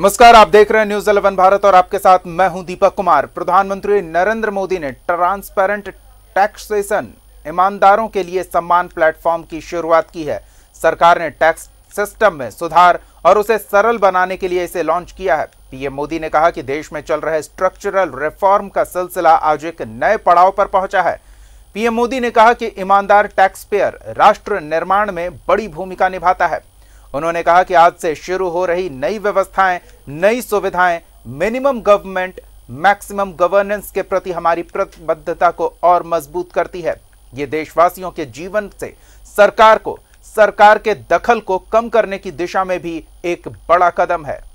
नमस्कार आप देख रहे हैं न्यूज इलेवन भारत और आपके साथ मैं हूं दीपक कुमार प्रधानमंत्री नरेंद्र मोदी ने ट्रांसपेरेंट टैक्सेशन ईमानदारों के लिए सम्मान प्लेटफॉर्म की शुरुआत की है सरकार ने टैक्स सिस्टम में सुधार और उसे सरल बनाने के लिए इसे लॉन्च किया है पीएम मोदी ने कहा कि देश में चल रहे स्ट्रक्चरल रिफॉर्म का सिलसिला आज एक नए पड़ाव पर पहुंचा है पीएम मोदी ने कहा कि ईमानदार टैक्स पेयर राष्ट्र निर्माण में बड़ी भूमिका निभाता है उन्होंने कहा कि आज से शुरू हो रही नई व्यवस्थाएं नई सुविधाएं मिनिमम गवर्नमेंट मैक्सिमम गवर्नेंस के प्रति हमारी प्रतिबद्धता को और मजबूत करती है ये देशवासियों के जीवन से सरकार को सरकार के दखल को कम करने की दिशा में भी एक बड़ा कदम है